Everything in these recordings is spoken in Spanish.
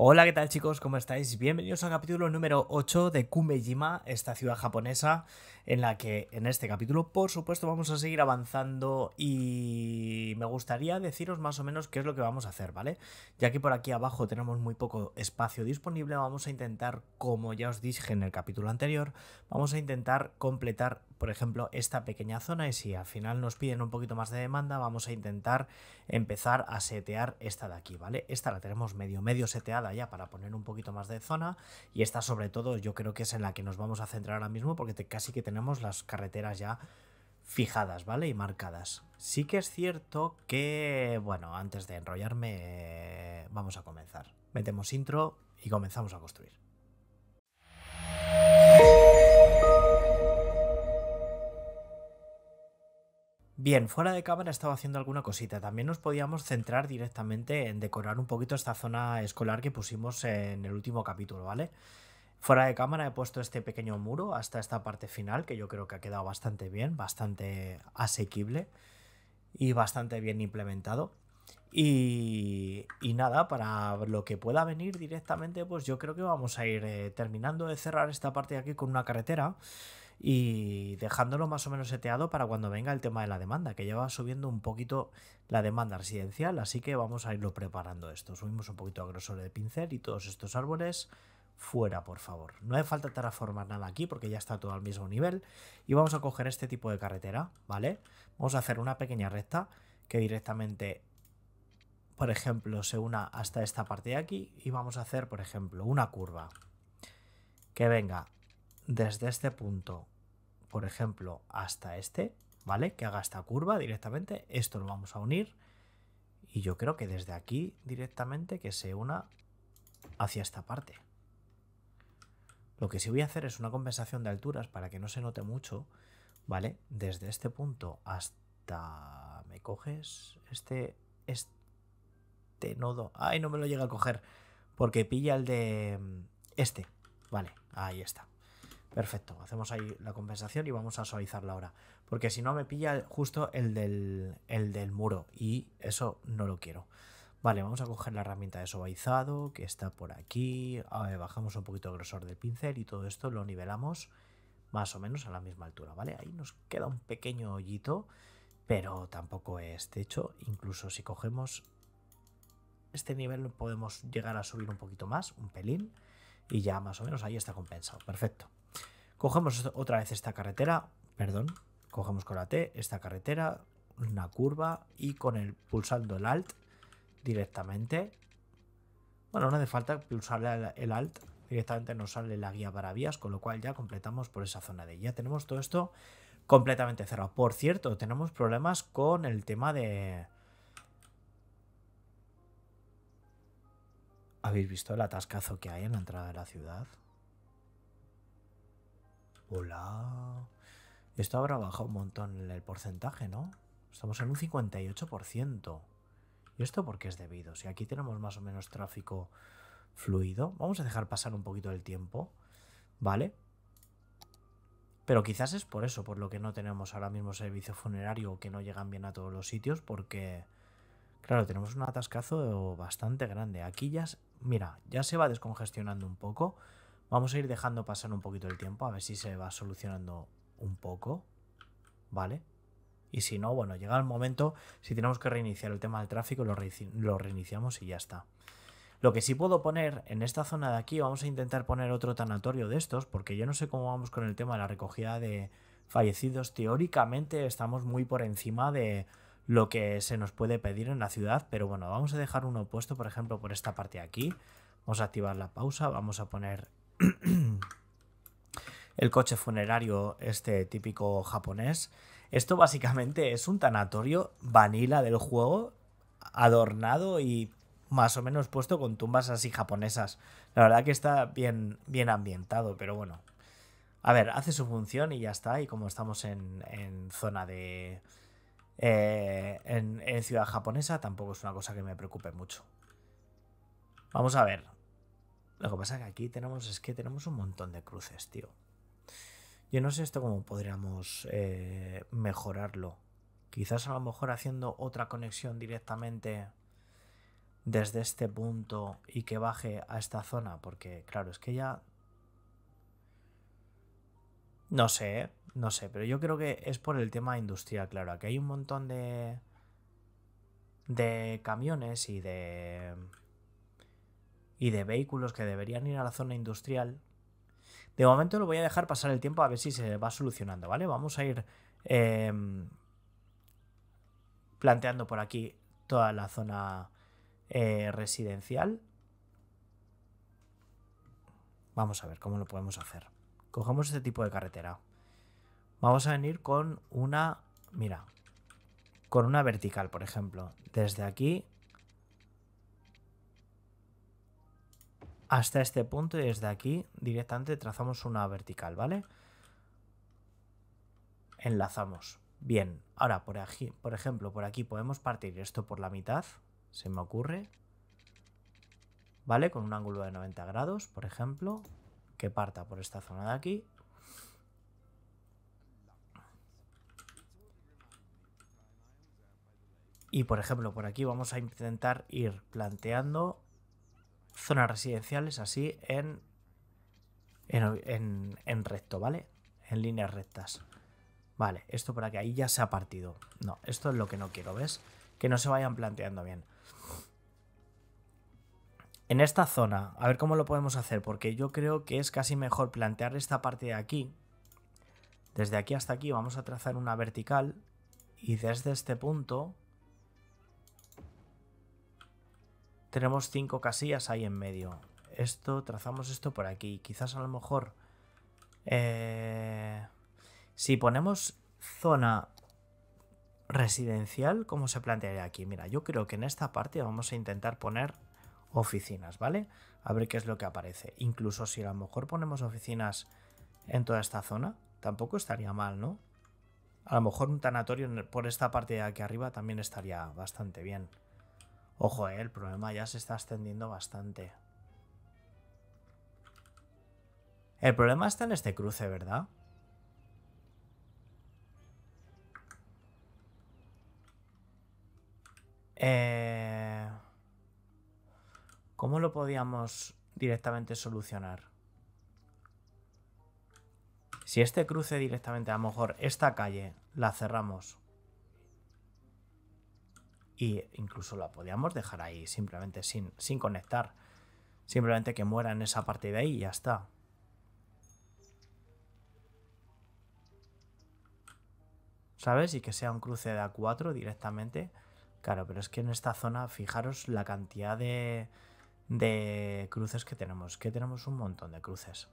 Hola, ¿qué tal chicos? ¿Cómo estáis? Bienvenidos al capítulo número 8 de Kumejima, esta ciudad japonesa, en la que en este capítulo, por supuesto, vamos a seguir avanzando y me gustaría deciros más o menos qué es lo que vamos a hacer, ¿vale? Ya que por aquí abajo tenemos muy poco espacio disponible, vamos a intentar, como ya os dije en el capítulo anterior, vamos a intentar completar por ejemplo, esta pequeña zona y si al final nos piden un poquito más de demanda, vamos a intentar empezar a setear esta de aquí, ¿vale? Esta la tenemos medio, medio seteada ya para poner un poquito más de zona y esta sobre todo yo creo que es en la que nos vamos a centrar ahora mismo porque casi que tenemos las carreteras ya fijadas, ¿vale? Y marcadas. Sí que es cierto que, bueno, antes de enrollarme, eh, vamos a comenzar. Metemos intro y comenzamos a construir. Bien, fuera de cámara estaba haciendo alguna cosita. También nos podíamos centrar directamente en decorar un poquito esta zona escolar que pusimos en el último capítulo, ¿vale? Fuera de cámara he puesto este pequeño muro hasta esta parte final, que yo creo que ha quedado bastante bien, bastante asequible y bastante bien implementado. Y, nada, para lo que pueda venir directamente, pues yo creo que vamos a ir eh, terminando de cerrar esta parte de aquí con una carretera y dejándolo más o menos seteado para cuando venga el tema de la demanda, que ya va subiendo un poquito la demanda residencial, así que vamos a irlo preparando esto. Subimos un poquito a grosor de pincel y todos estos árboles fuera, por favor. No hace falta transformar nada aquí porque ya está todo al mismo nivel y vamos a coger este tipo de carretera, ¿vale? Vamos a hacer una pequeña recta que directamente por ejemplo, se una hasta esta parte de aquí y vamos a hacer, por ejemplo, una curva que venga desde este punto, por ejemplo, hasta este, ¿vale? Que haga esta curva directamente. Esto lo vamos a unir. Y yo creo que desde aquí directamente que se una hacia esta parte. Lo que sí voy a hacer es una compensación de alturas para que no se note mucho, ¿vale? Desde este punto hasta... ¿Me coges este, este nodo? ¡Ay, no me lo llega a coger! Porque pilla el de mm, este. Vale, ahí está. Perfecto, hacemos ahí la compensación y vamos a suavizarla ahora. Porque si no me pilla justo el del, el del muro y eso no lo quiero. Vale, vamos a coger la herramienta de suavizado que está por aquí. bajamos un poquito el grosor del pincel y todo esto lo nivelamos más o menos a la misma altura, ¿vale? Ahí nos queda un pequeño hoyito, pero tampoco es techo. Incluso si cogemos este nivel podemos llegar a subir un poquito más, un pelín, y ya más o menos ahí está compensado. Perfecto. Cogemos otra vez esta carretera, perdón, cogemos con la T esta carretera, una curva y con el pulsando el Alt directamente. Bueno, no hace falta pulsar el Alt, directamente nos sale la guía para vías, con lo cual ya completamos por esa zona de ya tenemos todo esto completamente cerrado. Por cierto, tenemos problemas con el tema de... ¿Habéis visto el atascazo que hay en la entrada de la ciudad? Hola. Esto habrá bajado un montón el porcentaje, ¿no? Estamos en un 58%. ¿Y esto por qué es debido? Si aquí tenemos más o menos tráfico fluido. Vamos a dejar pasar un poquito el tiempo. ¿Vale? Pero quizás es por eso, por lo que no tenemos ahora mismo servicio funerario que no llegan bien a todos los sitios, porque, claro, tenemos un atascazo bastante grande. Aquí ya, mira, ya se va descongestionando un poco, Vamos a ir dejando pasar un poquito el tiempo, a ver si se va solucionando un poco, ¿vale? Y si no, bueno, llega el momento, si tenemos que reiniciar el tema del tráfico, lo, lo reiniciamos y ya está. Lo que sí puedo poner en esta zona de aquí, vamos a intentar poner otro tanatorio de estos, porque yo no sé cómo vamos con el tema de la recogida de fallecidos. Teóricamente estamos muy por encima de lo que se nos puede pedir en la ciudad, pero bueno, vamos a dejar uno puesto, por ejemplo, por esta parte de aquí. Vamos a activar la pausa, vamos a poner el coche funerario este típico japonés. Esto básicamente es un tanatorio vanilla del juego, adornado y más o menos puesto con tumbas así japonesas. La verdad que está bien, bien ambientado, pero bueno. A ver, hace su función y ya está. Y como estamos en, zona de... Eh, en ciudad japonesa, tampoco es una cosa que me preocupe mucho. Vamos a ver, lo que pasa es que aquí tenemos es que tenemos un montón de cruces, tío. Yo no sé esto cómo podríamos eh, mejorarlo. Quizás a lo mejor haciendo otra conexión directamente desde este punto y que baje a esta zona. Porque claro, es que ya... No sé, ¿eh? no sé, pero yo creo que es por el tema industrial, claro. Aquí hay un montón de... de camiones y de y de vehículos que deberían ir a la zona industrial. De momento lo voy a dejar pasar el tiempo a ver si se va solucionando, ¿vale? Vamos a ir em, planteando por aquí toda la zona eh, residencial. Vamos a ver cómo lo podemos hacer. Cogemos este tipo de carretera. Vamos a venir con una... Mira, con una vertical, por ejemplo. Desde aquí hasta este punto y desde aquí directamente trazamos una vertical, ¿vale? Enlazamos. Bien, ahora por, aquí, por ejemplo, por aquí podemos partir esto por la mitad, se me ocurre, ¿vale? Con un ángulo de 90 grados, por ejemplo, que parta por esta zona de aquí. Y por ejemplo, por aquí vamos a intentar ir planteando zonas residenciales así en, en, recto, ¿vale? En líneas rectas. Vale, esto para que ahí ya se ha partido. No, esto es lo que no quiero, ¿ves? Que no se vayan planteando bien. En esta zona, a ver cómo lo podemos hacer, porque yo creo que es casi mejor plantear esta parte de aquí. Desde aquí hasta aquí vamos a trazar una vertical y desde este punto Tenemos cinco casillas ahí en medio. Esto, trazamos esto por aquí. Quizás a lo mejor... Eh, si ponemos zona residencial, ¿cómo se plantearía aquí? Mira, yo creo que en esta parte vamos a intentar poner oficinas, ¿vale? A ver qué es lo que aparece. Incluso si a lo mejor ponemos oficinas en toda esta zona, tampoco estaría mal, ¿no? A lo mejor un tanatorio por esta parte de aquí arriba también estaría bastante bien. Ojo, eh, el problema ya se está extendiendo bastante. El problema está en este cruce, ¿verdad? Eh, ¿Cómo lo podíamos directamente solucionar? Si este cruce directamente, a lo mejor esta calle la cerramos y incluso la podíamos dejar ahí simplemente sin, sin conectar. Simplemente que muera en esa parte de ahí y ya está. ¿Sabes? Y que sea un cruce de A4 directamente. Claro, pero es que en esta zona, fijaros la cantidad de, de cruces que tenemos. Que tenemos un montón de cruces.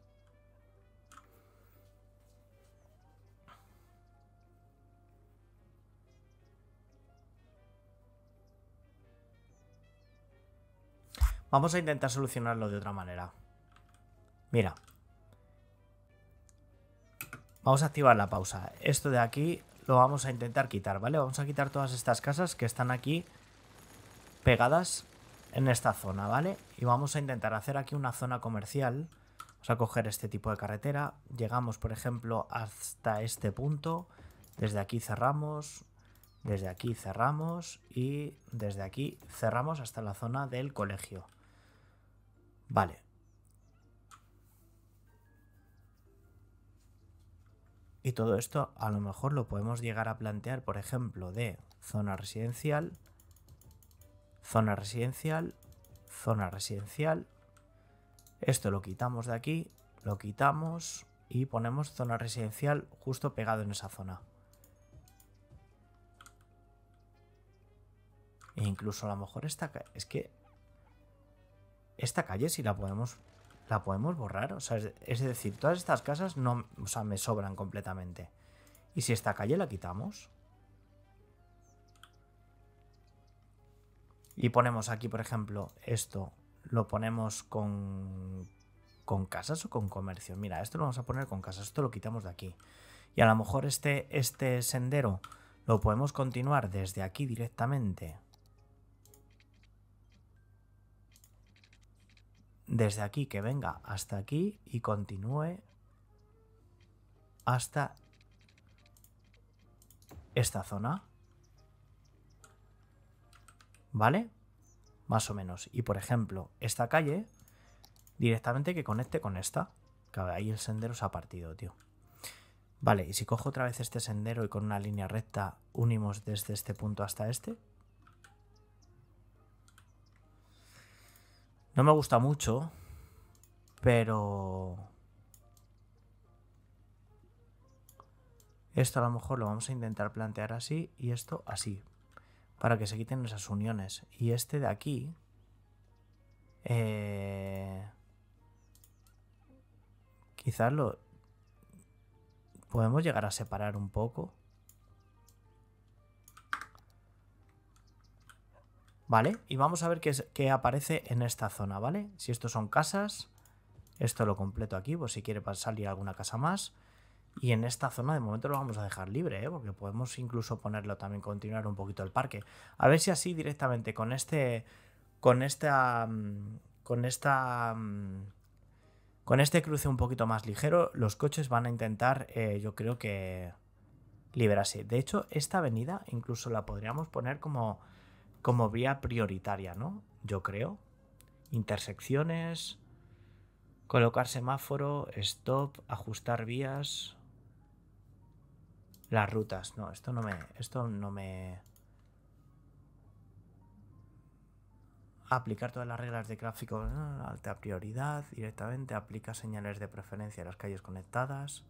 Vamos a intentar solucionarlo de otra manera. Mira. Vamos a activar la pausa. Esto de aquí lo vamos a intentar quitar, ¿vale? Vamos a quitar todas estas casas que están aquí pegadas en esta zona, ¿vale? Y vamos a intentar hacer aquí una zona comercial. Vamos a coger este tipo de carretera. Llegamos, por ejemplo, hasta este punto. Desde aquí cerramos, desde aquí cerramos y desde aquí cerramos hasta la zona del colegio. Vale. Y todo esto a lo mejor lo podemos llegar a plantear, por ejemplo, de zona residencial, zona residencial, zona residencial. Esto lo quitamos de aquí, lo quitamos y ponemos zona residencial justo pegado en esa zona. E incluso a lo mejor esta... Es que esta calle sí la podemos la podemos borrar. O sea, es decir, todas estas casas no, me sobran completamente. ¿Y si esta calle la quitamos? Y ponemos aquí, por ejemplo, esto. Lo ponemos con, con casas o con comercio. Mira, esto lo vamos a poner con casas. Esto lo quitamos de aquí. Y a lo mejor este, este sendero lo podemos continuar desde aquí directamente. desde aquí, que venga hasta aquí y continúe hasta esta zona. ¿Vale? Más o menos. Y por ejemplo, esta calle directamente que conecte con esta. Que ahí el sendero se ha partido, tío. Vale, y si cojo otra vez este sendero y con una línea recta unimos desde este punto hasta este, No me gusta mucho, pero... Esto a lo mejor lo vamos a intentar plantear así y esto así, para que se quiten esas uniones. Y este de aquí... Eh, quizás lo... Podemos llegar a separar un poco. ¿vale? Y vamos a ver qué, aparece en esta zona, ¿vale? Si estos son casas, esto lo completo aquí, por pues si quiere salir alguna casa más. Y en esta zona de momento lo vamos a dejar libre, ¿eh? porque podemos incluso ponerlo también, continuar un poquito el parque. A ver si así directamente con este, con esta, mm, con esta, mm, con este cruce un poquito más ligero, los coches van a intentar, eh, yo creo que liberarse. De hecho, esta avenida incluso la podríamos poner como como vía prioritaria, ¿no? Yo creo. Intersecciones, colocar semáforo, stop, ajustar vías, las rutas. No, esto no me, esto no me. Aplicar todas las reglas de tráfico, alta prioridad, directamente. Aplica señales de preferencia a las calles conectadas.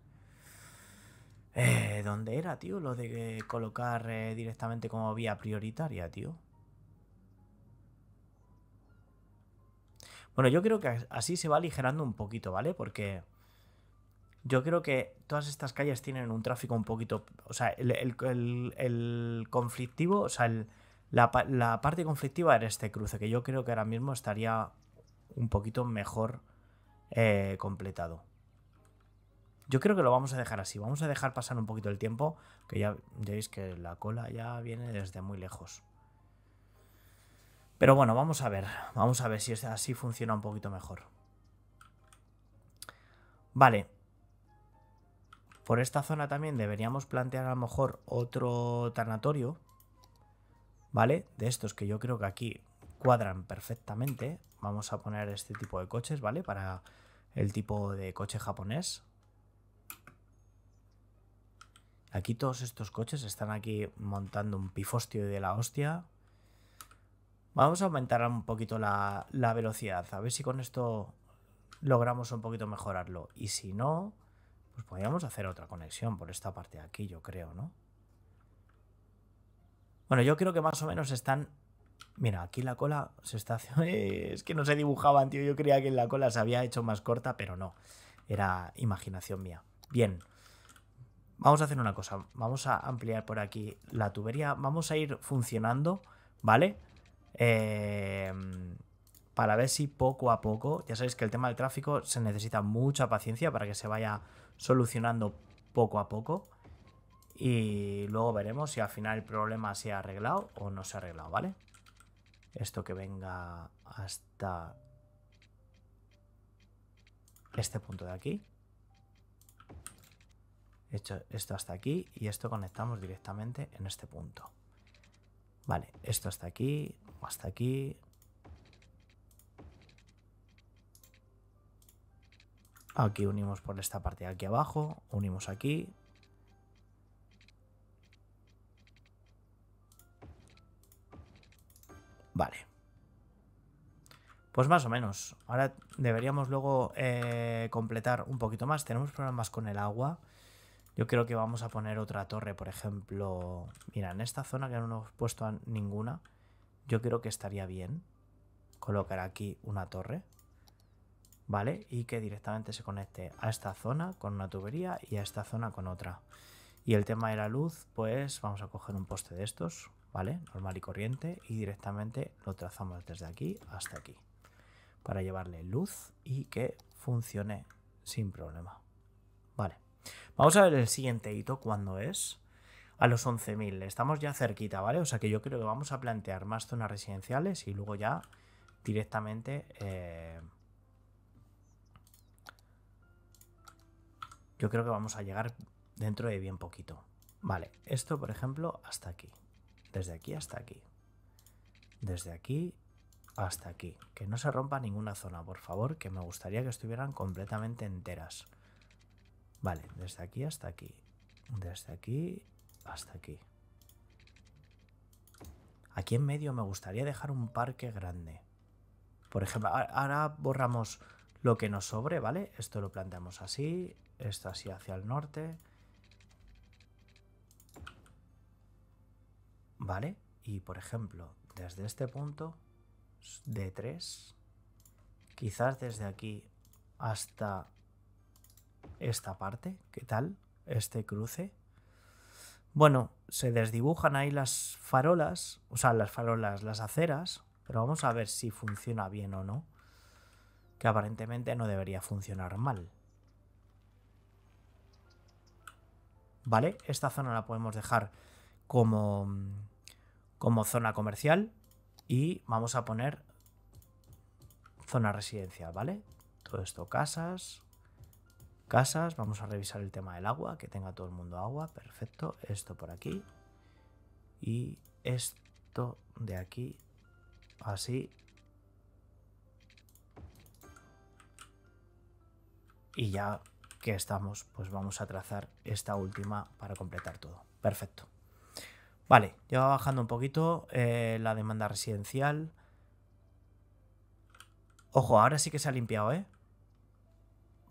Eh, ¿Dónde era, tío? Lo de colocar eh, directamente como vía prioritaria, tío. Bueno, yo creo que así se va aligerando un poquito, ¿vale? Porque yo creo que todas estas calles tienen un tráfico un poquito. O sea, el, conflictivo, o sea, la, parte conflictiva era este cruce, que yo creo que ahora mismo estaría un poquito mejor eh, completado. Yo creo que lo vamos a dejar así. Vamos a dejar pasar un poquito el tiempo, que ya veis que la cola ya viene desde muy lejos. Pero bueno, vamos a ver. Vamos a ver si así funciona un poquito mejor. Vale. Por esta zona también deberíamos plantear a lo mejor otro tanatorio. ¿Vale? De estos que yo creo que aquí cuadran perfectamente. Vamos a poner este tipo de coches, ¿vale? Para el tipo de coche japonés. Aquí todos estos coches están aquí montando un pifostio de la hostia. Vamos a aumentar un poquito la, velocidad, a ver si con esto logramos un poquito mejorarlo. Y si no, pues podríamos hacer otra conexión por esta parte de aquí, yo creo, ¿no? Bueno, yo creo que más o menos están... Mira, aquí la cola se está haciendo... Es que no se dibujaban, tío. Yo creía que la cola se había hecho más corta, pero no. Era imaginación mía. Bien. Vamos a hacer una cosa. Vamos a ampliar por aquí la tubería. Vamos a ir funcionando, ¿vale? vale Em, para ver si poco a poco, ya sabéis que el tema del tráfico se necesita mucha paciencia para que se vaya solucionando poco a poco. Y luego veremos si al final el problema se ha arreglado o no se ha arreglado, ¿vale? Esto que venga hasta este punto de aquí. esto hasta aquí y esto conectamos directamente en este punto. Vale, esto hasta aquí, hasta aquí. Aquí unimos por esta parte de aquí abajo, unimos aquí. Vale. Pues más o menos. Ahora deberíamos luego eh, completar un poquito más. Tenemos problemas con el agua. Yo creo que vamos a poner otra torre, por ejemplo... Mira, en esta zona que no hemos puesto ninguna... Yo creo que estaría bien colocar aquí una torre, ¿vale? Y que directamente se conecte a esta zona con una tubería y a esta zona con otra. Y el tema de la luz, pues vamos a coger un poste de estos, ¿vale? Normal y corriente y directamente lo trazamos desde aquí hasta aquí para llevarle luz y que funcione sin problema. Vale, vamos a ver el siguiente hito cuando es a los 11.000. Estamos ya cerquita, ¿vale? O sea que yo creo que vamos a plantear más zonas residenciales y luego ya directamente... Eh, yo creo que vamos a llegar dentro de bien poquito. Vale, esto por ejemplo hasta aquí. Desde aquí hasta aquí. Desde aquí hasta aquí. Que no se rompa ninguna zona, por favor, que me gustaría que estuvieran completamente enteras. Vale, desde aquí hasta aquí. Desde aquí hasta aquí. Aquí en medio me gustaría dejar un parque grande. Por ejemplo, ahora borramos lo que nos sobre, ¿vale? Esto lo planteamos así, esto así hacia el norte. ¿Vale? Y por ejemplo, desde este punto, de 3 quizás desde aquí hasta esta parte, ¿qué tal? Este cruce. Bueno, se desdibujan ahí las farolas, o sea, las farolas, las aceras, pero vamos a ver si funciona bien o no. Que aparentemente no debería funcionar mal. ¿Vale? Esta zona la podemos dejar como, como zona comercial y vamos a poner zona residencial, ¿vale? Todo esto casas, Casas, vamos a revisar el tema del agua, que tenga todo el mundo agua, perfecto. Esto por aquí. Y esto de aquí, así. Y ya que estamos, pues vamos a trazar esta última para completar todo. Perfecto. Vale, ya va bajando un poquito eh, la demanda residencial. Ojo, ahora sí que se ha limpiado, ¿eh?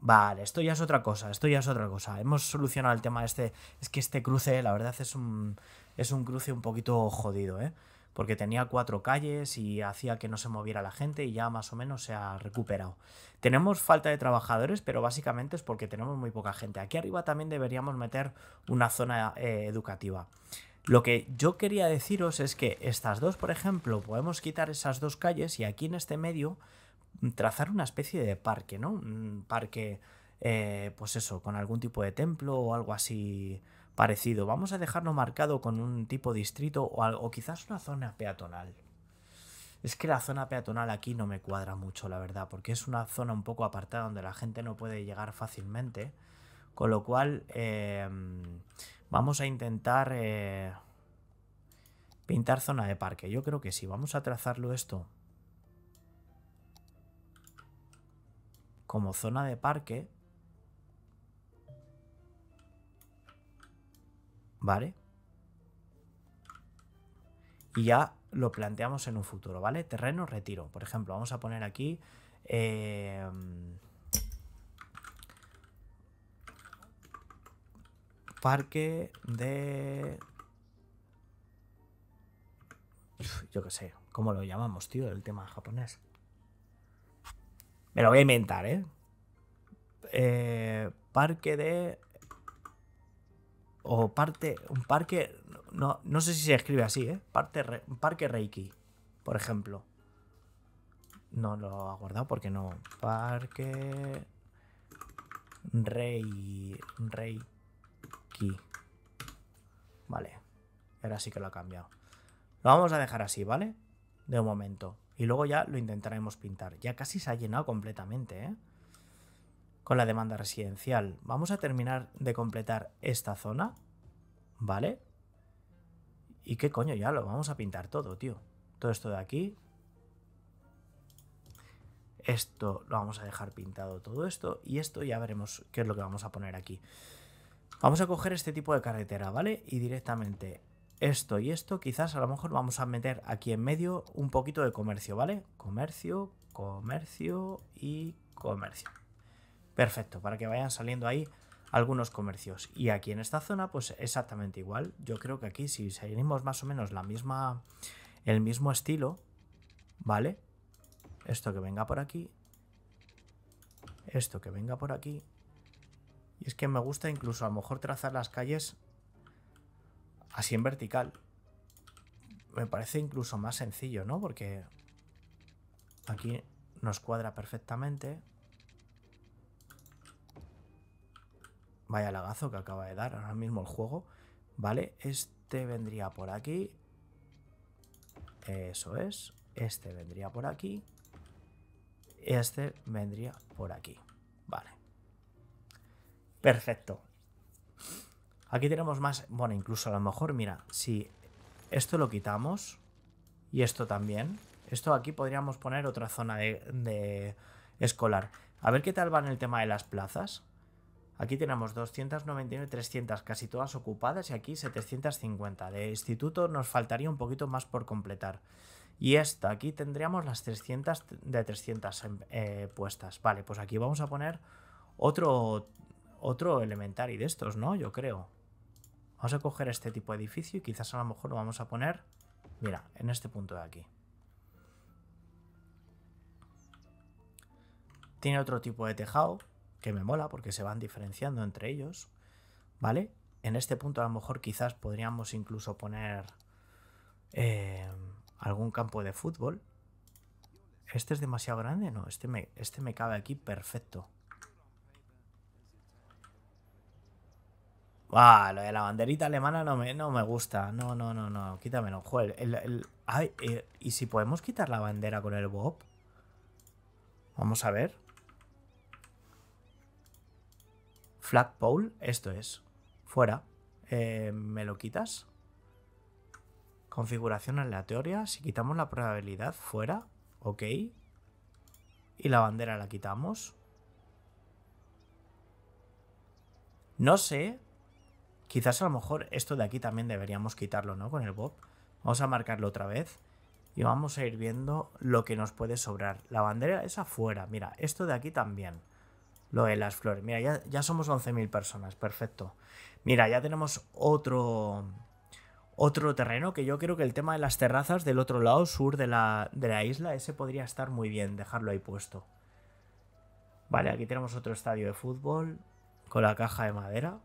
Vale, esto ya es otra cosa, esto ya es otra cosa. Hemos solucionado el tema de este. Es que este cruce, la verdad, es un, es un cruce un poquito jodido, ¿eh? Porque tenía cuatro calles y hacía que no se moviera la gente y ya más o menos se ha recuperado. Tenemos falta de trabajadores, pero básicamente es porque tenemos muy poca gente. Aquí arriba también deberíamos meter una zona eh, educativa. Lo que yo quería deciros es que estas dos, por ejemplo, podemos quitar esas dos calles y aquí en este medio trazar una especie de parque, ¿no? Un parque, eh, pues eso, con algún tipo de templo o algo así parecido. Vamos a dejarlo marcado con un tipo distrito o, quizás una zona peatonal. Es que la zona peatonal aquí no me cuadra mucho, la verdad, porque es una zona un poco apartada donde la gente no puede llegar fácilmente. Con lo cual, em, vamos a intentar eh, pintar zona de parque. Yo creo que sí, vamos a trazarlo esto como zona de parque. ¿Vale? Y ya lo planteamos en un futuro, ¿vale? Terreno, retiro. Por ejemplo, vamos a poner aquí... Em, parque de... Yo qué sé, ¿cómo lo llamamos, tío? El tema japonés. Me lo voy a inventar, ¿eh? ¿eh? parque de... O parte... Un parque... No, no sé si se escribe así, ¿eh? Parte, parque Reiki, por ejemplo. No lo ha guardado porque no. Parque... Rey... Reiki. Vale. Ahora sí que lo ha cambiado. Lo vamos a dejar así, ¿vale? De un momento. Y luego ya lo intentaremos pintar. Ya casi se ha llenado completamente, ¿eh? Con la demanda residencial. Vamos a terminar de completar esta zona, ¿vale? ¿Y qué coño? Ya lo vamos a pintar todo, tío. Todo esto de aquí. Esto lo vamos a dejar pintado todo esto. Y esto ya veremos qué es lo que vamos a poner aquí. Vamos a coger este tipo de carretera, ¿vale? Y directamente esto y esto, quizás a lo mejor vamos a meter aquí en medio un poquito de comercio, ¿vale? Comercio, comercio y comercio. Perfecto, para que vayan saliendo ahí algunos comercios. Y aquí en esta zona, pues exactamente igual. Yo creo que aquí si seguimos más o menos la misma, el mismo estilo, ¿vale? Esto que venga por aquí. Esto que venga por aquí. Y es que me gusta incluso a lo mejor trazar las calles Así en vertical. Me parece incluso más sencillo, ¿no? Porque aquí nos cuadra perfectamente. Vaya lagazo que acaba de dar ahora mismo el juego. Vale, este vendría por aquí. Eso es. Este vendría por aquí. Este vendría por aquí. Vale. Perfecto. Aquí tenemos más... Bueno, incluso a lo mejor, mira, si esto lo quitamos y esto también, esto aquí podríamos poner otra zona de, escolar. A ver qué tal va en el tema de las plazas. Aquí tenemos 299, 300, casi todas ocupadas y aquí 750. De instituto nos faltaría un poquito más por completar. Y esta, aquí tendríamos las 300 de 300 em, eh, puestas. Vale, pues aquí vamos a poner otro, otro y de estos, ¿no? Yo creo. Vamos a coger este tipo de edificio y quizás a lo mejor lo vamos a poner, mira, en este punto de aquí. Tiene otro tipo de tejado, que me mola porque se van diferenciando entre ellos, ¿vale? En este punto a lo mejor quizás podríamos incluso poner eh, algún campo de fútbol. ¿Este es demasiado grande? No, este me, este me cabe aquí perfecto. Ah, lo de la banderita alemana no me, no me gusta. No, no, no, no. Quítamelo. Joder. El, eh, ¿Y si podemos quitar la bandera con el Bob? Vamos a ver. Flagpole. Esto es. Fuera. Eh, ¿Me lo quitas? Configuración aleatoria. Si quitamos la probabilidad, fuera. Ok. Y la bandera la quitamos. No sé Quizás a lo mejor esto de aquí también deberíamos quitarlo, ¿no? Con el bob. Vamos a marcarlo otra vez. Y vamos a ir viendo lo que nos puede sobrar. La bandera es afuera. Mira, esto de aquí también. Lo de las flores. Mira, ya, ya somos 11.000 personas. Perfecto. Mira, ya tenemos otro... Otro terreno que yo creo que el tema de las terrazas del otro lado, sur de la, de la isla, ese podría estar muy bien, dejarlo ahí puesto. Vale, aquí tenemos otro estadio de fútbol con la caja de madera.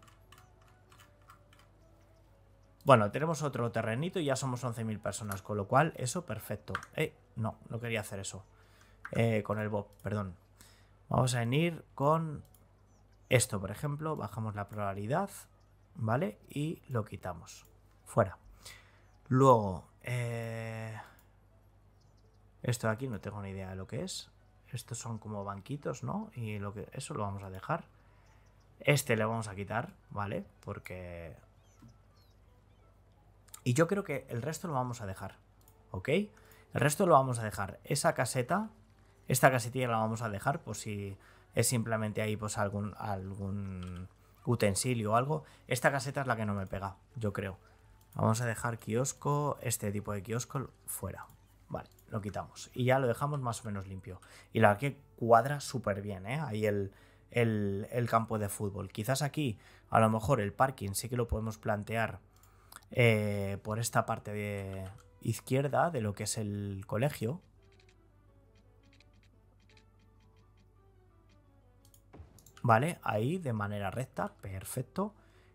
Bueno, tenemos otro terrenito y ya somos 11.000 personas, con lo cual eso perfecto. Eh, no, no quería hacer eso. Eh, con el Bob, perdón. Vamos a venir con esto, por ejemplo. Bajamos la pluralidad. ¿vale? Y lo quitamos. Fuera. Luego, eh... esto de aquí no tengo ni idea de lo que es. Estos son como banquitos, ¿no? Y lo que... eso lo vamos a dejar. Este le vamos a quitar, ¿vale? Porque y yo creo que el resto lo vamos a dejar, ¿ok? El resto lo vamos a dejar. Esa caseta, esta casetilla la vamos a dejar por si es simplemente ahí pues algún, utensilio o algo. Esta caseta es la que no me pega, yo creo. Vamos a dejar kiosco, este tipo de kiosco fuera. Vale, lo quitamos. Y ya lo dejamos más o menos limpio. Y la que cuadra súper bien, ¿eh? Ahí el, el campo de fútbol. Quizás aquí, a lo mejor el parking sí que lo podemos plantear eh, por esta parte de izquierda de lo que es el colegio. Vale, ahí de manera recta, perfecto.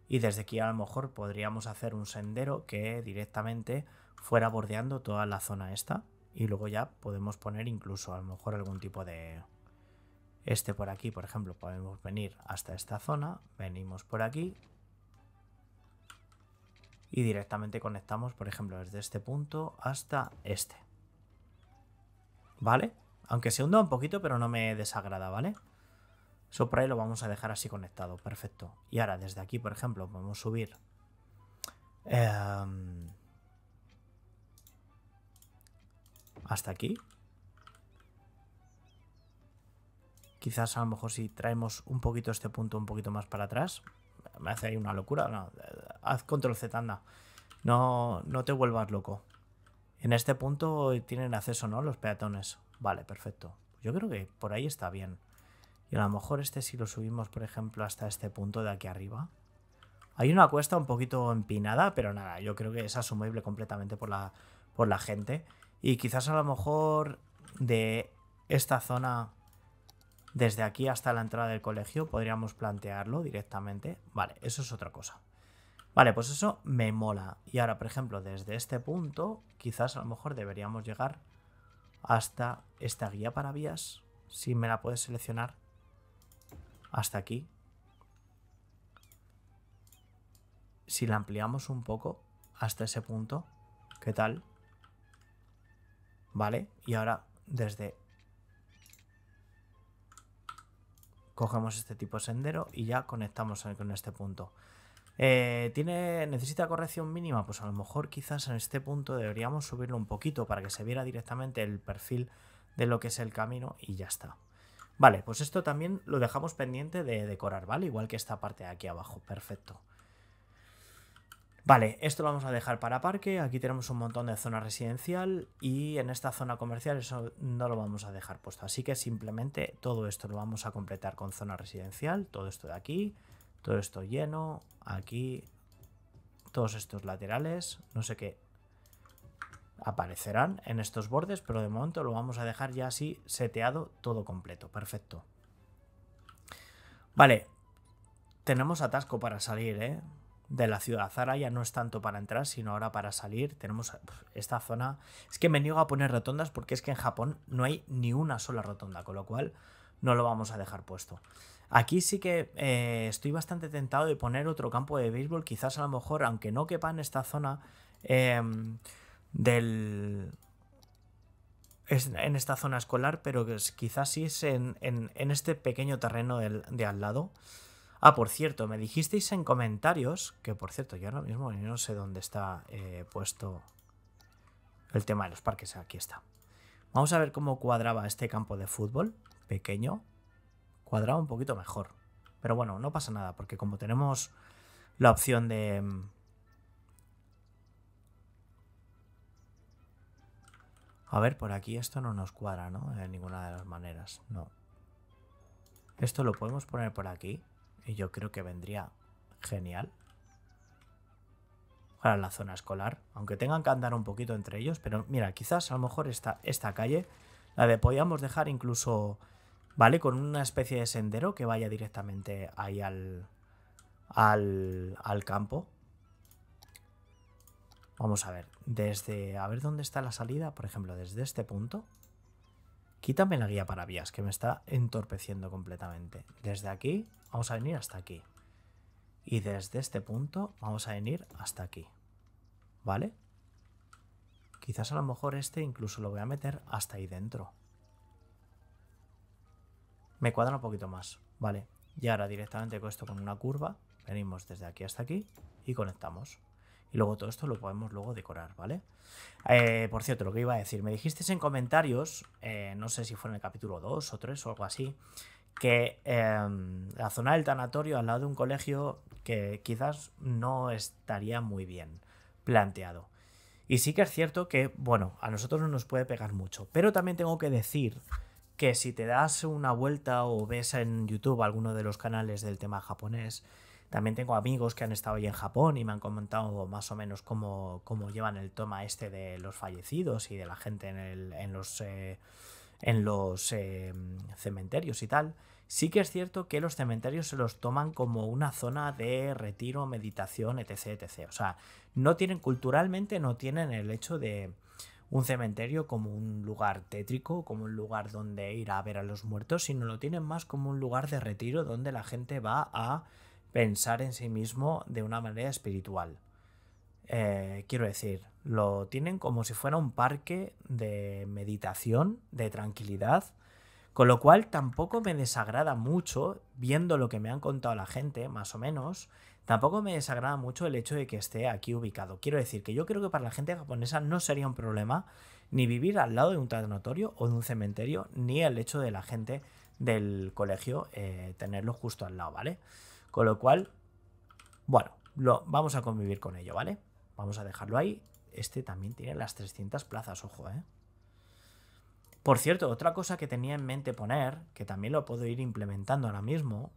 Y desde aquí a lo mejor podríamos hacer un sendero que directamente fuera bordeando toda la zona esta. Y luego ya podemos poner incluso a lo mejor algún tipo de... Este por aquí, por ejemplo, podemos venir hasta esta zona, venimos por aquí y directamente conectamos, por ejemplo, desde este punto hasta este. ¿Vale? Aunque se hunda un poquito, pero no me desagrada, ¿vale? Eso por ahí lo vamos a dejar así conectado, perfecto. Y ahora desde aquí, por ejemplo, podemos subir... Em, hasta aquí. Quizás a lo mejor si traemos un poquito este punto un poquito más para atrás, me hace ahí una locura. No, haz control Z, anda. No, no te vuelvas loco. En este punto tienen acceso, ¿no? Los peatones. Vale, perfecto. Yo creo que por ahí está bien. Y a lo mejor este si lo subimos, por ejemplo, hasta este punto de aquí arriba. Hay una cuesta un poquito empinada, pero nada, yo creo que es asumible completamente por la, por la gente. Y quizás a lo mejor de esta zona desde aquí hasta la entrada del colegio, podríamos plantearlo directamente. Vale, eso es otra cosa. Vale, pues eso me mola. Y ahora, por ejemplo, desde este punto, quizás a lo mejor deberíamos llegar hasta esta guía para vías. Si me la puedes seleccionar. Hasta aquí. Si la ampliamos un poco hasta ese punto, ¿qué tal? Vale, y ahora desde cogemos este tipo de sendero y ya conectamos con este punto. Eh, ¿tiene, ¿Necesita corrección mínima? Pues a lo mejor quizás en este punto deberíamos subirlo un poquito para que se viera directamente el perfil de lo que es el camino y ya está. Vale, pues esto también lo dejamos pendiente de decorar, ¿vale? Igual que esta parte de aquí abajo, perfecto. Vale, esto lo vamos a dejar para parque. Aquí tenemos un montón de zona residencial y en esta zona comercial eso no lo vamos a dejar puesto. Así que simplemente todo esto lo vamos a completar con zona residencial. Todo esto de aquí, todo esto lleno, aquí, todos estos laterales, no sé qué aparecerán en estos bordes, pero de momento lo vamos a dejar ya así seteado todo completo. Perfecto. Vale, tenemos atasco para salir, ¿eh? de la ciudad. Ahora ya no es tanto para entrar, sino ahora para salir. Tenemos esta zona. Es que me niego a poner rotondas porque es que en Japón no hay ni una sola rotonda, con lo cual no lo vamos a dejar puesto. Aquí sí que eh, estoy bastante tentado de poner otro campo de béisbol, quizás a lo mejor, aunque no quepa en esta zona em, del... en esta zona escolar, pero quizás sí es en, este pequeño terreno de al lado. Ah, por cierto, me dijisteis en comentarios, que por cierto, yo ahora mismo no sé dónde está eh, puesto el tema de los parques, aquí está. Vamos a ver cómo cuadraba este campo de fútbol, pequeño, cuadraba un poquito mejor. Pero bueno, no pasa nada, porque como tenemos la opción de... Mm, a ver, por aquí esto no nos cuadra, ¿no? De ninguna de las maneras, no. Esto lo podemos poner por aquí. Y yo creo que vendría genial para la zona escolar. Aunque tengan que andar un poquito entre ellos. Pero mira, quizás a lo mejor esta, esta calle la de podíamos dejar incluso, ¿vale? Con una especie de sendero que vaya directamente ahí al, al, al campo. Vamos a ver, desde... A ver dónde está la salida, por ejemplo, desde este punto. Quítame la guía para vías, que me está entorpeciendo completamente. Desde aquí vamos a venir hasta aquí. Y desde este punto vamos a venir hasta aquí. ¿Vale? Quizás a lo mejor este incluso lo voy a meter hasta ahí dentro. Me cuadra un poquito más. Vale. Y ahora directamente con esto con una curva. Venimos desde aquí hasta aquí y conectamos. Y luego todo esto lo podemos luego decorar, ¿vale? Eh, por cierto, lo que iba a decir, me dijisteis en comentarios, eh, no sé si fue en el capítulo 2 o 3 o algo así, que em, la zona del tanatorio al lado de un colegio que quizás no estaría muy bien planteado. Y sí que es cierto que, bueno, a nosotros no nos puede pegar mucho, pero también tengo que decir que si te das una vuelta o ves en YouTube alguno de los canales del tema japonés, también tengo amigos que han estado ahí en Japón y me han comentado más o menos cómo, llevan el toma este de los fallecidos y de la gente en, el, en los... Eh, en los em, cementerios y tal, sí que es cierto que los cementerios se los toman como una zona de retiro, meditación, etc, etc. O sea, no tienen, culturalmente no tienen el hecho de un cementerio como un lugar tétrico, como un lugar donde ir a ver a los muertos, sino lo tienen más como un lugar de retiro donde la gente va a pensar en sí mismo de una manera espiritual. Eh, quiero decir, lo tienen como si fuera un parque de meditación, de tranquilidad, con lo cual tampoco me desagrada mucho, viendo lo que me han contado la gente, más o menos, tampoco me desagrada mucho el hecho de que esté aquí ubicado. Quiero decir que yo creo que para la gente japonesa no sería un problema ni vivir al lado de un tanatorio o de un cementerio, ni el hecho de la gente del colegio eh, tenerlo justo al lado, ¿vale? Con lo cual, bueno, lo, vamos a convivir con ello, ¿vale? Vamos a dejarlo ahí este también tiene las 300 plazas, ojo, ¿eh? Por cierto, otra cosa que tenía en mente poner, que también lo puedo ir implementando ahora mismo,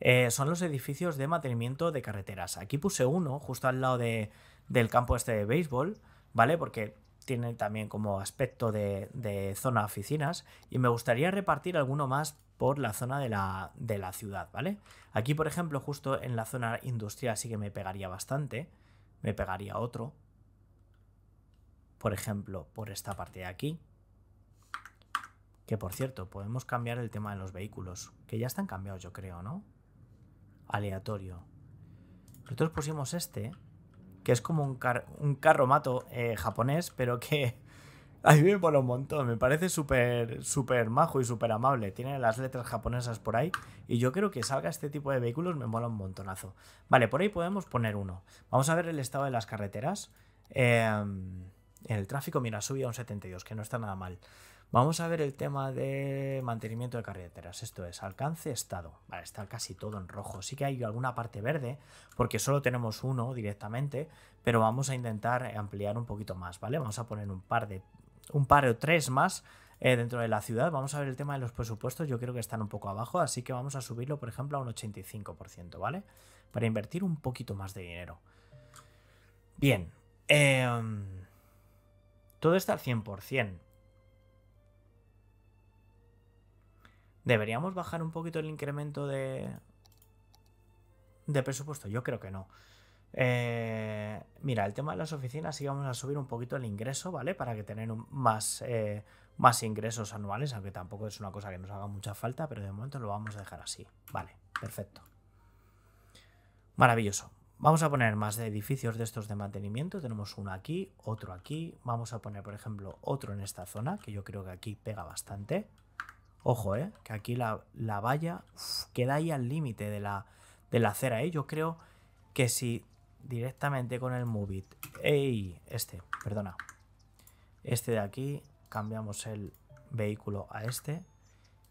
eh, son los edificios de mantenimiento de carreteras. Aquí puse uno justo al lado del campo este de béisbol, ¿vale? Porque tiene también como aspecto de, de zona oficinas y me gustaría repartir alguno más por la zona de la, de la ciudad, ¿vale? Aquí, por ejemplo, justo en la zona industrial sí que me pegaría bastante me pegaría otro. Por ejemplo, por esta parte de aquí. Que por cierto, podemos cambiar el tema de los vehículos, que ya están cambiados yo creo, ¿no? Aleatorio. Nosotros pusimos este, que es como un, carro mato eh, japonés, pero que A mí me mola un montón, me parece súper súper majo y súper amable. Tiene las letras japonesas por ahí y yo creo que salga este tipo de vehículos me mola un montonazo. Vale, por ahí podemos poner uno. Vamos a ver el estado de las carreteras. Eh, el tráfico, mira, a un 72, que no está nada mal. Vamos a ver el tema de mantenimiento de carreteras. Esto es alcance estado. Vale, está casi todo en rojo. Sí que hay alguna parte verde, porque solo tenemos uno directamente, pero vamos a intentar ampliar un poquito más, ¿vale? Vamos a poner un par de, un par o tres más eh, dentro de la ciudad. Vamos a ver el tema de los presupuestos, yo creo que están un poco abajo, así que vamos a subirlo, por ejemplo, a un 85%, ¿vale? Para invertir un poquito más de dinero. Bien. Em, todo está al 100%. ¿Deberíamos bajar un poquito el incremento de, de presupuesto? Yo creo que no. Eh, mira, el tema de las oficinas Y vamos a subir un poquito el ingreso, ¿vale? Para que tener más, eh, más ingresos anuales, aunque tampoco es una cosa que nos haga mucha falta, pero de momento lo vamos a dejar así. Vale, perfecto. Maravilloso. Vamos a poner más edificios de estos de mantenimiento. Tenemos uno aquí, otro aquí. Vamos a poner, por ejemplo, otro en esta zona, que yo creo que aquí pega bastante. Ojo, ¿eh? Que aquí la, valla queda ahí al límite de la, de la acera, ¿eh? Yo creo que si directamente con el Movit. ¡Ey! Este, perdona. Este de aquí, cambiamos el vehículo a este.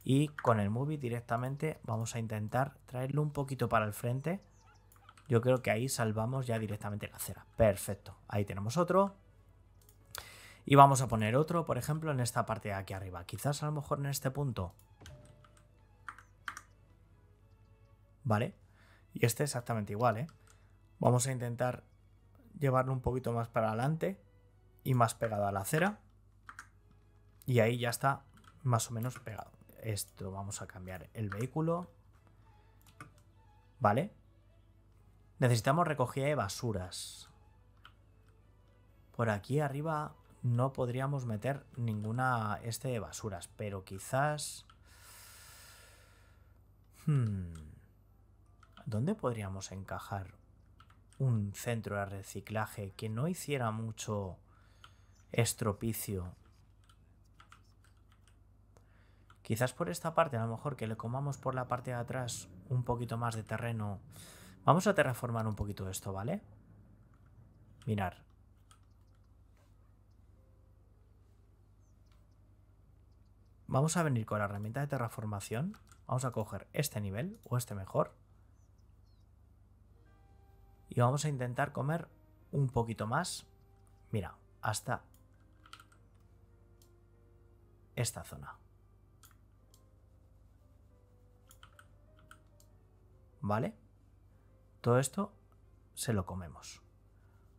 Y con el Movit directamente vamos a intentar traerlo un poquito para el frente. Yo creo que ahí salvamos ya directamente la acera. Perfecto. Ahí tenemos otro. Y vamos a poner otro, por ejemplo, en esta parte de aquí arriba. Quizás a lo mejor en este punto. ¿Vale? Y este exactamente igual, ¿eh? Vamos a intentar llevarlo un poquito más para adelante y más pegado a la acera. Y ahí ya está más o menos pegado. Esto vamos a cambiar el vehículo. Vale. Necesitamos recogida de basuras. Por aquí arriba no podríamos meter ninguna este de basuras, pero quizás... Hmm, ¿Dónde podríamos encajar un centro de reciclaje que no hiciera mucho estropicio. Quizás por esta parte, a lo mejor que le comamos por la parte de atrás un poquito más de terreno. Vamos a terraformar un poquito esto, ¿vale? Mirar. Vamos a venir con la herramienta de terraformación. Vamos a coger este nivel, o este mejor y vamos a intentar comer un poquito más. Mira, hasta esta zona. ¿Vale? Todo esto se lo comemos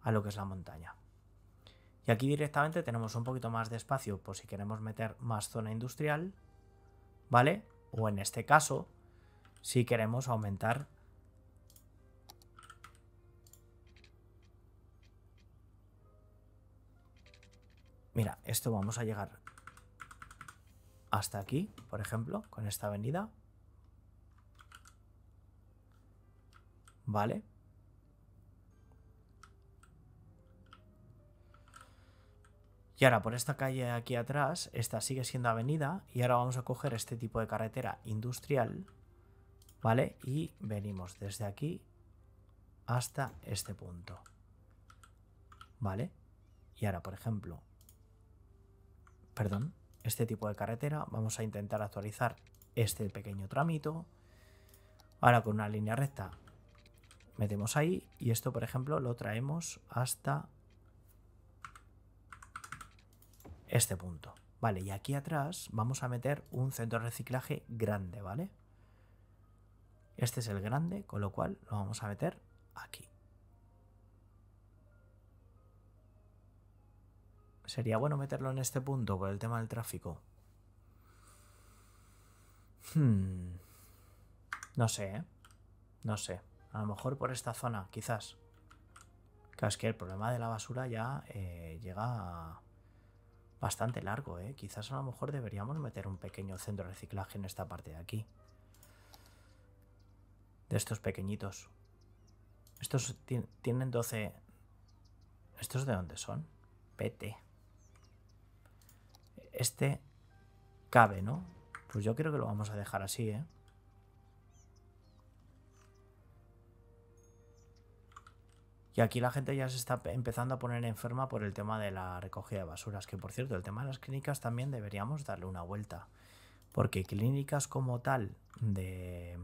a lo que es la montaña. Y aquí directamente tenemos un poquito más de espacio por si queremos meter más zona industrial, ¿vale? O en este caso, si queremos aumentar Mira, esto vamos a llegar hasta aquí, por ejemplo, con esta avenida. Vale. Y ahora por esta calle aquí atrás, esta sigue siendo avenida y ahora vamos a coger este tipo de carretera industrial, ¿vale? Y venimos desde aquí hasta este punto, ¿vale? Y ahora, por ejemplo, perdón, este tipo de carretera. Vamos a intentar actualizar este pequeño trámite. Ahora con una línea recta metemos ahí y esto, por ejemplo, lo traemos hasta este punto. Vale, y aquí atrás vamos a meter un centro de reciclaje grande, ¿vale? Este es el grande, con lo cual lo vamos a meter aquí. Sería bueno meterlo en este punto por el tema del tráfico. Hmm. No sé, ¿eh? No sé. A lo mejor por esta zona, quizás. Claro, es que el problema de la basura ya eh, llega bastante largo, ¿eh? Quizás a lo mejor deberíamos meter un pequeño centro de reciclaje en esta parte de aquí. De estos pequeñitos. Estos tienen 12... ¿Estos de dónde son? PT este cabe, ¿no? Pues yo creo que lo vamos a dejar así, ¿eh? Y aquí la gente ya se está empezando a poner enferma por el tema de la recogida de basuras, que por cierto, el tema de las clínicas también deberíamos darle una vuelta. Porque clínicas como tal de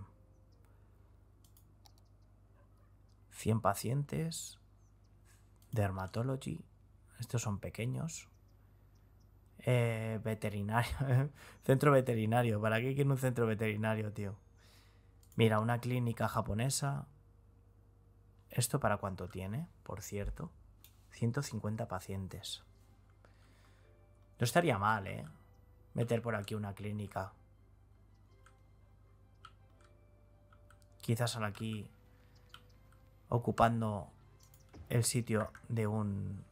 100 pacientes, dermatology, estos son pequeños, eh, veterinario. centro veterinario. ¿Para qué quiere un centro veterinario, tío? Mira, una clínica japonesa. ¿Esto para cuánto tiene, por cierto? 150 pacientes. No estaría mal, ¿eh? Meter por aquí una clínica. Quizás aquí ocupando el sitio de un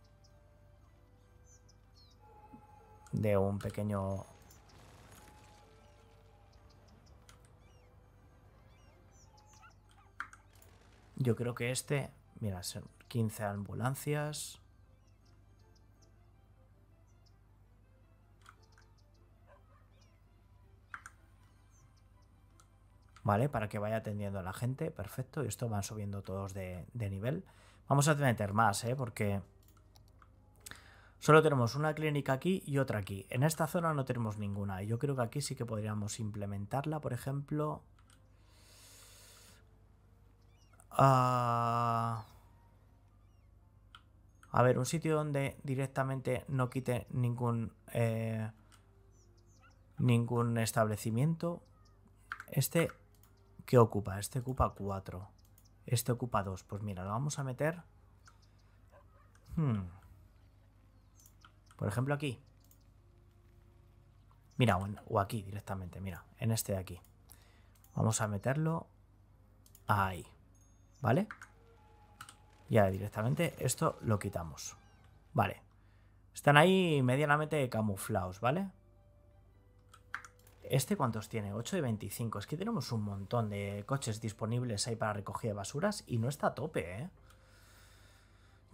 de un pequeño... Yo creo que este... Mira, son 15 ambulancias... ¿vale? Para que vaya atendiendo a la gente, perfecto. Y esto van subiendo todos de, nivel. Vamos a meter más, ¿eh? Porque Solo tenemos una clínica aquí y otra aquí. En esta zona no tenemos ninguna. yo creo que aquí sí que podríamos implementarla, por ejemplo... Ah, a ver, un sitio donde directamente no quite ningún... Eh, ningún establecimiento. Este... ¿Qué ocupa? Este ocupa 4. Este ocupa 2. Pues mira, lo vamos a meter... Hmm. Por ejemplo aquí. Mira, o aquí directamente, mira, en este de aquí. Vamos a meterlo ahí, ¿vale? Ya directamente esto lo quitamos. Vale. Están ahí medianamente camuflados, ¿vale? ¿Este cuántos tiene? 8 y 25. Es que tenemos un montón de coches disponibles ahí para recogida de basuras y no está a tope, ¿eh?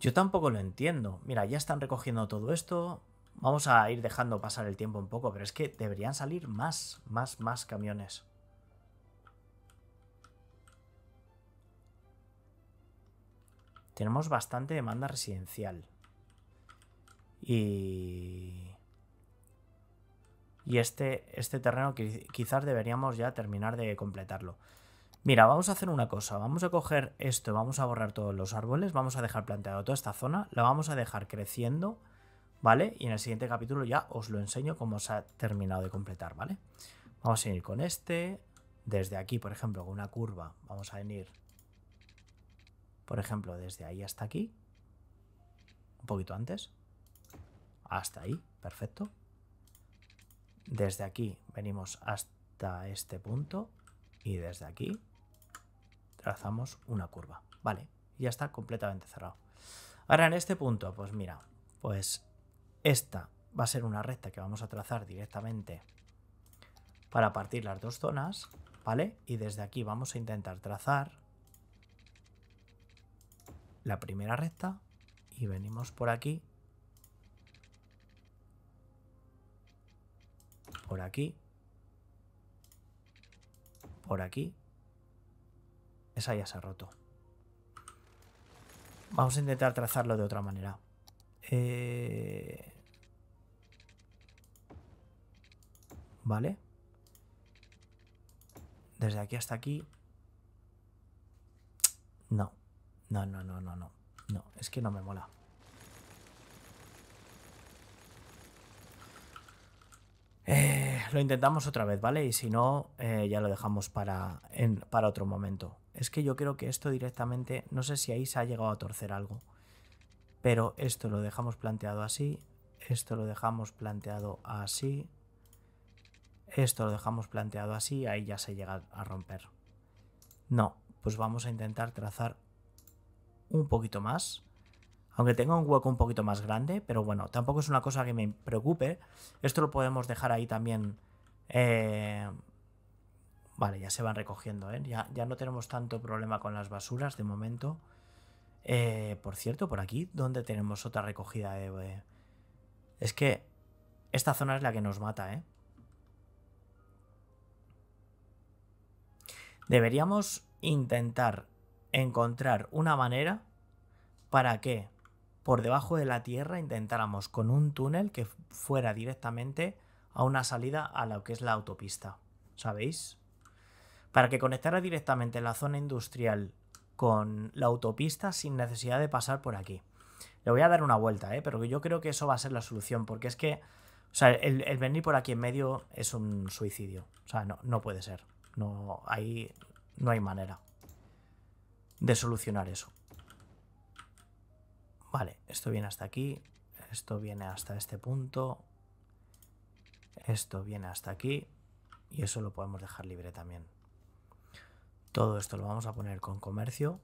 Yo tampoco lo entiendo. Mira, ya están recogiendo todo esto. Vamos a ir dejando pasar el tiempo un poco, pero es que deberían salir más, más, más camiones. Tenemos bastante demanda residencial. Y... Y este, este terreno quizás deberíamos ya terminar de completarlo. Mira, vamos a hacer una cosa, vamos a coger esto, vamos a borrar todos los árboles, vamos a dejar planteado toda esta zona, la vamos a dejar creciendo, ¿vale? Y en el siguiente capítulo ya os lo enseño cómo se ha terminado de completar, ¿vale? Vamos a ir con este, desde aquí, por ejemplo, con una curva, vamos a venir, por ejemplo, desde ahí hasta aquí, un poquito antes, hasta ahí, perfecto. Desde aquí venimos hasta este punto y desde aquí trazamos una curva. Vale, ya está completamente cerrado. Ahora en este punto, pues mira, pues esta va a ser una recta que vamos a trazar directamente para partir las dos zonas, ¿vale? Y desde aquí vamos a intentar trazar la primera recta y venimos por aquí. Por aquí. Por aquí. Esa ya se ha roto. Vamos a intentar trazarlo de otra manera. Eh, vale. Desde aquí hasta aquí. No. No, no, no, no, no. No, es que no me mola. lo intentamos otra vez, ¿vale? Y si no, eh, ya lo dejamos para, para otro momento. Es que yo creo que esto directamente, no sé si ahí se ha llegado a torcer algo, pero esto lo dejamos planteado así, esto lo dejamos planteado así, esto lo dejamos planteado así, ahí ya se llega a romper. No, pues vamos a intentar trazar un poquito más aunque tenga un hueco un poquito más grande, pero bueno, tampoco es una cosa que me preocupe. Esto lo podemos dejar ahí también. Eh, vale, ya se van recogiendo, ¿eh? Ya, no tenemos tanto problema con las basuras de momento. Eh, por cierto, por aquí, ¿dónde tenemos otra recogida? de. Es que esta zona es la que nos mata, Deberíamos intentar encontrar una manera para que por debajo de la tierra intentáramos con un túnel que fuera directamente a una salida a lo que es la autopista. ¿Sabéis? Para que conectara directamente la zona industrial con la autopista sin necesidad de pasar por aquí. Le voy a dar una vuelta, ¿eh? pero yo creo que eso va a ser la solución, porque es que o sea, el, venir por aquí en medio es un suicidio. O sea, no, no puede ser. No, no hay manera de solucionar eso. Vale, esto viene hasta aquí, esto viene hasta este punto, esto viene hasta aquí y eso lo podemos dejar libre también. Todo esto lo vamos a poner con comercio.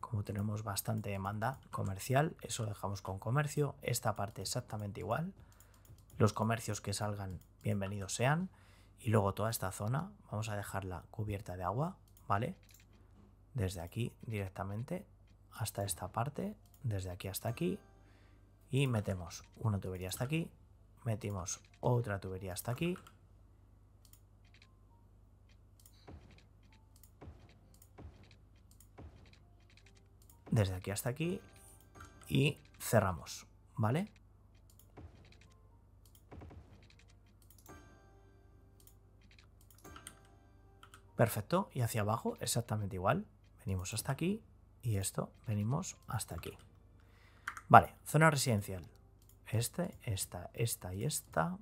Como tenemos bastante demanda comercial, eso lo dejamos con comercio. Esta parte exactamente igual. Los comercios que salgan, bienvenidos sean. Y luego toda esta zona vamos a dejarla cubierta de agua, ¿vale? Desde aquí directamente hasta esta parte, desde aquí hasta aquí, y metemos una tubería hasta aquí, metimos otra tubería hasta aquí, desde aquí hasta aquí y cerramos, ¿vale? Perfecto, y hacia abajo exactamente igual. Venimos hasta aquí y esto venimos hasta aquí. Vale, zona residencial. Este, esta, esta y esta.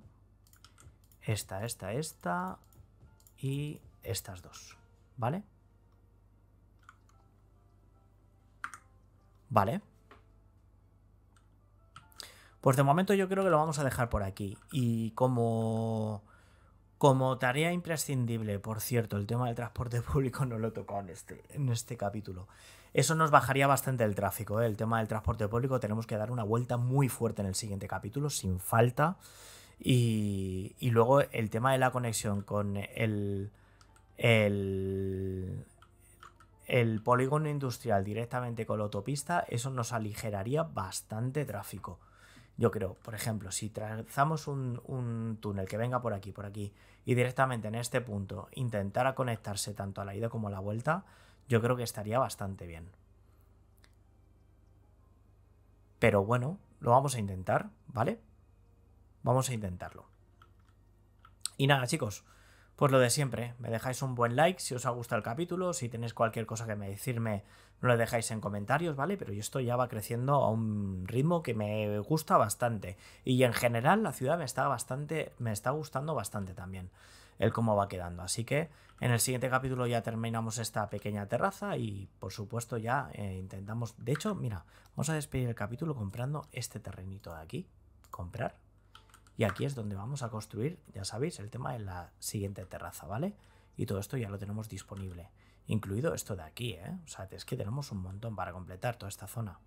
Esta, esta, esta. Y estas dos. ¿Vale? Vale. Pues de momento yo creo que lo vamos a dejar por aquí. Y como como tarea imprescindible, por cierto, el tema del transporte público no lo he tocado en este, en este capítulo. Eso nos bajaría bastante el tráfico, ¿eh? el tema del transporte público tenemos que dar una vuelta muy fuerte en el siguiente capítulo, sin falta. Y, y luego el tema de la conexión con el, el, el polígono industrial directamente con la autopista, eso nos aligeraría bastante tráfico. Yo creo, por ejemplo, si trazamos un, túnel que venga por aquí, por aquí, y directamente en este punto intentara conectarse tanto a la ida como a la vuelta, yo creo que estaría bastante bien. Pero bueno, lo vamos a intentar, ¿vale? Vamos a intentarlo. Y nada, chicos, pues lo de siempre, ¿eh? me dejáis un buen like si os ha gustado el capítulo, si tenéis cualquier cosa que me decirme, no lo dejáis en comentarios, ¿vale? Pero esto ya va creciendo a un ritmo que me gusta bastante. Y en general la ciudad me está bastante, me está gustando bastante también el cómo va quedando. Así que en el siguiente capítulo ya terminamos esta pequeña terraza y por supuesto ya eh, intentamos... De hecho, mira, vamos a despedir el capítulo comprando este terrenito de aquí. Comprar y aquí es donde vamos a construir, ya sabéis, el tema de la siguiente terraza, ¿vale? Y todo esto ya lo tenemos disponible, incluido esto de aquí, ¿eh? O sea, es que tenemos un montón para completar toda esta zona.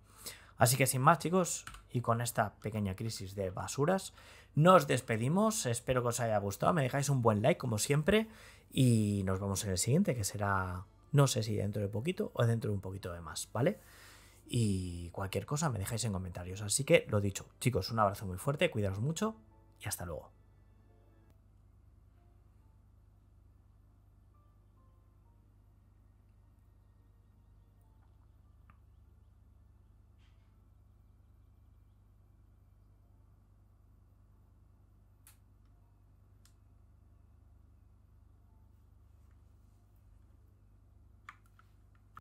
Así que sin más chicos, y con esta pequeña crisis de basuras, nos despedimos, espero que os haya gustado, me dejáis un buen like como siempre y nos vemos en el siguiente que será, no sé si dentro de poquito o dentro de un poquito de más, ¿vale? Y cualquier cosa me dejáis en comentarios, así que lo dicho, chicos, un abrazo muy fuerte, cuidaos mucho y hasta luego.